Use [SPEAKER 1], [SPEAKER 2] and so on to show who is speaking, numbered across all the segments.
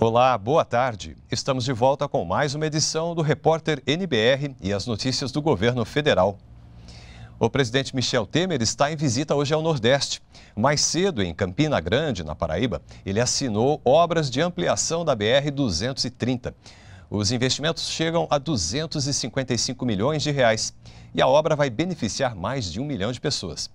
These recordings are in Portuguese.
[SPEAKER 1] Olá, boa tarde. Estamos de volta com mais uma edição do Repórter NBR e as notícias do governo federal. O presidente Michel Temer está em visita hoje ao Nordeste. Mais cedo, em Campina Grande, na Paraíba, ele assinou obras de ampliação da BR-230. Os investimentos chegam a 255 milhões de reais e a obra vai beneficiar mais de um milhão de pessoas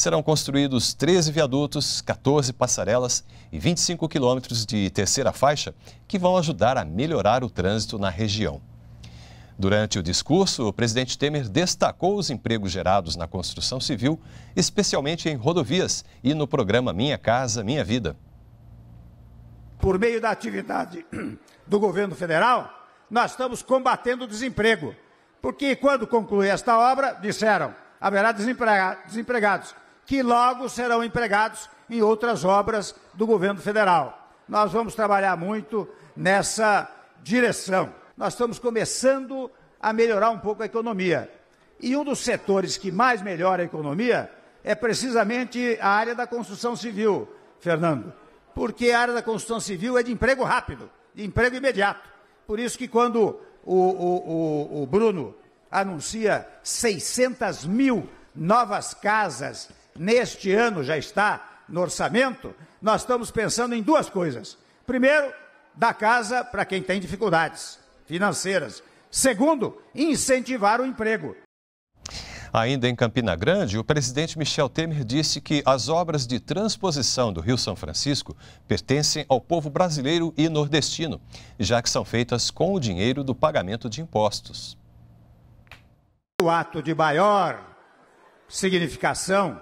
[SPEAKER 1] serão construídos 13 viadutos, 14 passarelas e 25 quilômetros de terceira faixa que vão ajudar a melhorar o trânsito na região. Durante o discurso, o presidente Temer destacou os empregos gerados na construção civil, especialmente em rodovias e no programa Minha Casa Minha Vida.
[SPEAKER 2] Por meio da atividade do governo federal, nós estamos combatendo o desemprego. Porque quando concluir esta obra, disseram, haverá desempregados que logo serão empregados em outras obras do governo federal. Nós vamos trabalhar muito nessa direção. Nós estamos começando a melhorar um pouco a economia. E um dos setores que mais melhora a economia é precisamente a área da construção civil, Fernando. Porque a área da construção civil é de emprego rápido, de emprego imediato. Por isso que quando o, o, o, o Bruno anuncia 600 mil novas casas neste ano já está no orçamento, nós estamos pensando em duas coisas. Primeiro, dar casa para quem tem dificuldades financeiras. Segundo, incentivar o emprego.
[SPEAKER 1] Ainda em Campina Grande, o presidente Michel Temer disse que as obras de transposição do Rio São Francisco pertencem ao povo brasileiro e nordestino, já que são feitas com o dinheiro do pagamento de impostos.
[SPEAKER 2] O ato de maior significação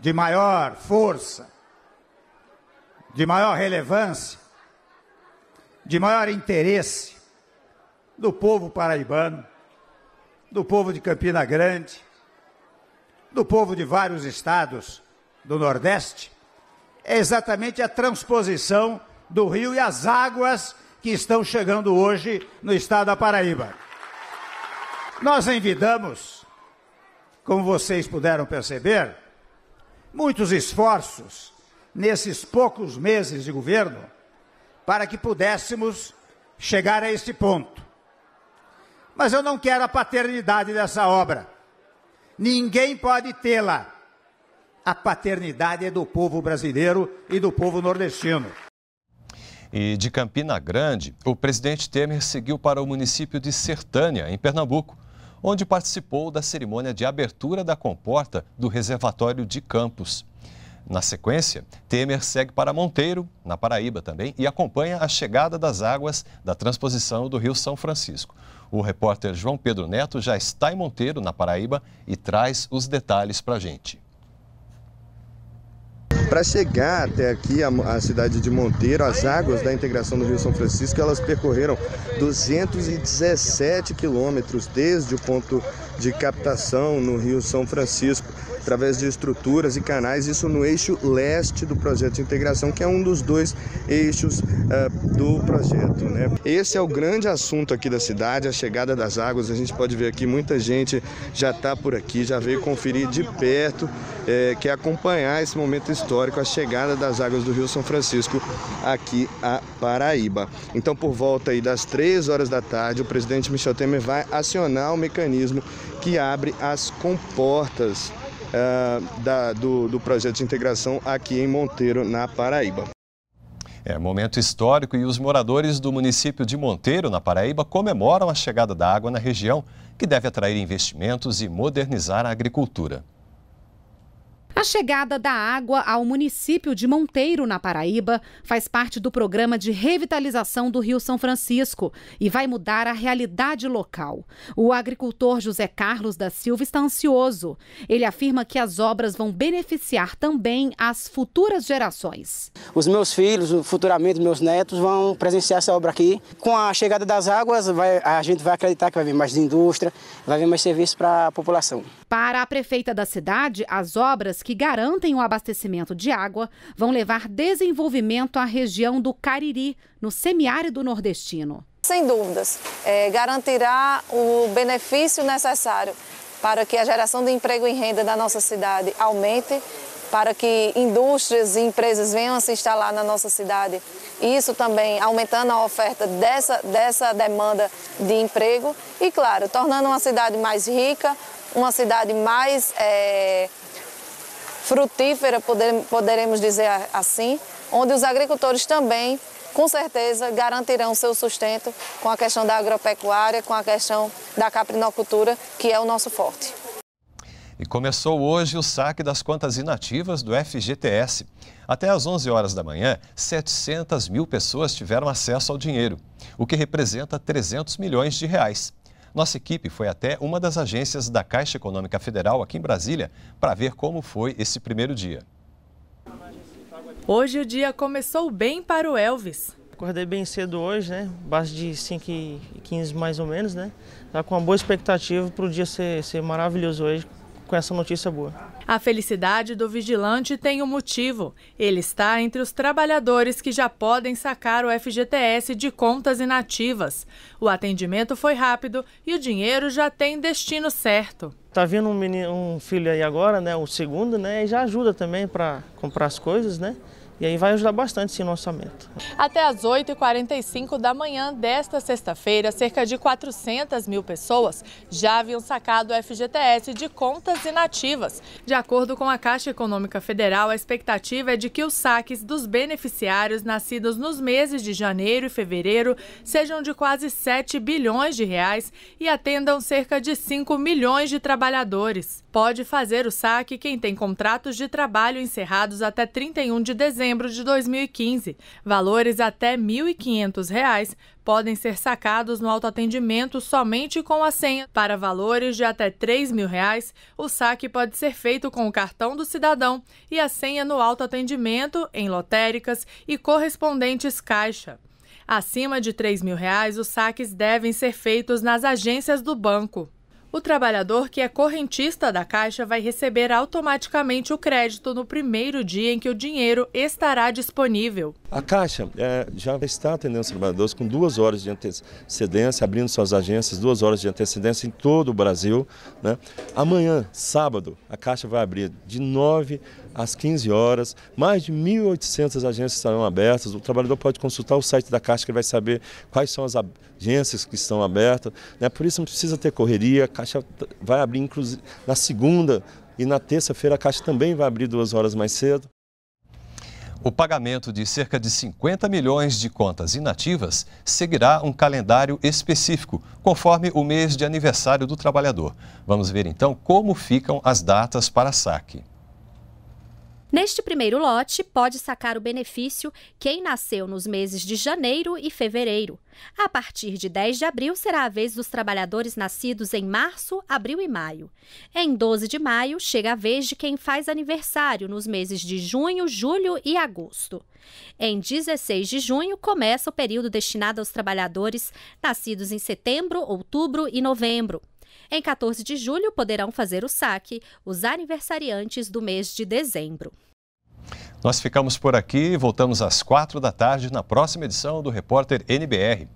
[SPEAKER 2] de maior força, de maior relevância, de maior interesse do povo paraibano, do povo de Campina Grande, do povo de vários estados do Nordeste, é exatamente a transposição do rio e as águas que estão chegando hoje no estado da Paraíba. Nós envidamos, como vocês puderam perceber, muitos esforços nesses poucos meses de governo para que pudéssemos chegar a esse ponto. Mas eu não quero a paternidade dessa obra. Ninguém pode tê-la. A paternidade é do povo brasileiro e do povo nordestino.
[SPEAKER 1] E de Campina Grande, o presidente Temer seguiu para o município de Sertânia, em Pernambuco, onde participou da cerimônia de abertura da comporta do reservatório de Campos. Na sequência, Temer segue para Monteiro, na Paraíba também, e acompanha a chegada das águas da transposição do Rio São Francisco. O repórter João Pedro Neto já está em Monteiro, na Paraíba, e traz os detalhes para a gente.
[SPEAKER 2] Para chegar até aqui, a, a, cidade de Monteiro, as águas da integração do Rio São Francisco, elas percorreram 217 quilômetros desde o ponto de captação no Rio São Francisco através de estruturas e canais, isso no eixo leste do projeto de integração, que é um dos dois eixos uh, do projeto. Né? Esse é o grande assunto aqui da cidade, a chegada das águas. A gente pode ver aqui, muita gente já está por aqui, já veio conferir de perto, é, quer acompanhar esse momento histórico, a chegada das águas do Rio São Francisco aqui a Paraíba. Então, por volta aí das três horas da tarde, o presidente Michel Temer vai acionar o mecanismo que abre as comportas uh, da, do, do projeto de integração aqui em Monteiro, na Paraíba.
[SPEAKER 1] É momento histórico e os moradores do município de Monteiro, na Paraíba, comemoram a chegada da água na região, que deve atrair investimentos e modernizar a agricultura. A chegada da água ao município de Monteiro, na Paraíba, faz parte do programa de revitalização do Rio São Francisco e vai mudar a realidade local. O agricultor José Carlos da Silva está ansioso. Ele afirma que as obras vão beneficiar também as futuras gerações. Os meus filhos, futuramente meus netos, vão presenciar essa obra aqui. Com a chegada das águas, vai, a gente vai acreditar que vai vir mais indústria, vai vir mais serviço para a população. Para a prefeita da cidade, as obras que garantem o abastecimento de água vão levar desenvolvimento à região do Cariri, no semiárido nordestino.
[SPEAKER 3] Sem dúvidas, é, garantirá o benefício necessário para que a geração de emprego e renda da nossa cidade aumente, para que indústrias e empresas venham a se instalar na nossa cidade. Isso também aumentando a oferta dessa, dessa demanda de emprego e, claro, tornando uma cidade mais rica, uma cidade mais é, frutífera, poder, poderemos dizer assim, onde os agricultores também, com certeza, garantirão seu sustento com a questão da agropecuária, com a questão da caprinocultura, que é o nosso
[SPEAKER 1] forte. E começou hoje o saque das contas inativas do FGTS. Até às 11 horas da manhã, 700 mil pessoas tiveram acesso ao dinheiro, o que representa 300 milhões de reais. Nossa equipe foi até uma das agências da Caixa Econômica Federal aqui em Brasília para ver como foi esse primeiro dia.
[SPEAKER 3] Hoje o dia começou bem para o Elvis. Acordei bem cedo hoje, né?
[SPEAKER 1] Base de 5 e 15 mais ou menos, né? Tá com uma boa expectativa para o dia ser, ser maravilhoso hoje, com essa notícia boa.
[SPEAKER 3] A felicidade do vigilante tem um motivo. Ele está entre os trabalhadores que já podem sacar o FGTS de contas inativas. O atendimento foi rápido e o dinheiro já tem destino certo.
[SPEAKER 1] Tá vindo um, menino, um filho aí agora, né, o segundo, né, e já ajuda também para comprar as coisas, né? E aí vai ajudar bastante sim no orçamento.
[SPEAKER 3] Até às 8h45 da manhã desta sexta-feira, cerca de 400 mil pessoas já haviam sacado o FGTS de contas inativas. De acordo com a Caixa Econômica Federal, a expectativa é de que os saques dos beneficiários nascidos nos meses de janeiro e fevereiro sejam de quase 7 bilhões de reais e atendam cerca de 5 milhões de trabalhadores. Pode fazer o saque quem tem contratos de trabalho encerrados até 31 de dezembro novembro de 2015. Valores até R$ 1.500 podem ser sacados no autoatendimento somente com a senha. Para valores de até R$ 3.000, o saque pode ser feito com o cartão do cidadão e a senha no autoatendimento, em lotéricas e correspondentes caixa. Acima de R$ 3.000, os saques devem ser feitos nas agências do banco. O trabalhador que é correntista da Caixa vai receber automaticamente o crédito no primeiro dia em que o dinheiro estará disponível.
[SPEAKER 1] A Caixa é, já está atendendo os trabalhadores com duas horas de antecedência, abrindo suas agências, duas horas de antecedência em todo o Brasil. Né? Amanhã, sábado, a Caixa vai abrir de 9 às 15 horas. Mais de 1.800 agências estarão abertas. O trabalhador pode consultar o site da Caixa, que vai saber quais são as agências que estão abertas. Né? Por isso não precisa ter correria. A Caixa vai abrir, inclusive, na segunda e na terça-feira, a Caixa também vai abrir duas horas mais cedo. O pagamento de cerca de 50 milhões de contas inativas seguirá um calendário específico, conforme o mês de aniversário do trabalhador. Vamos ver então como ficam as datas para saque.
[SPEAKER 3] Neste primeiro lote, pode sacar o benefício quem nasceu nos meses de janeiro e fevereiro. A partir de 10 de abril será a vez dos trabalhadores nascidos em março, abril e maio. Em 12 de maio, chega a vez de quem faz aniversário nos meses de junho, julho e agosto. Em 16 de junho, começa o período destinado aos trabalhadores nascidos em setembro, outubro e novembro. Em 14 de julho, poderão fazer o saque os aniversariantes do mês de dezembro.
[SPEAKER 1] Nós ficamos por aqui, e voltamos às quatro da tarde na próxima edição do Repórter NBR.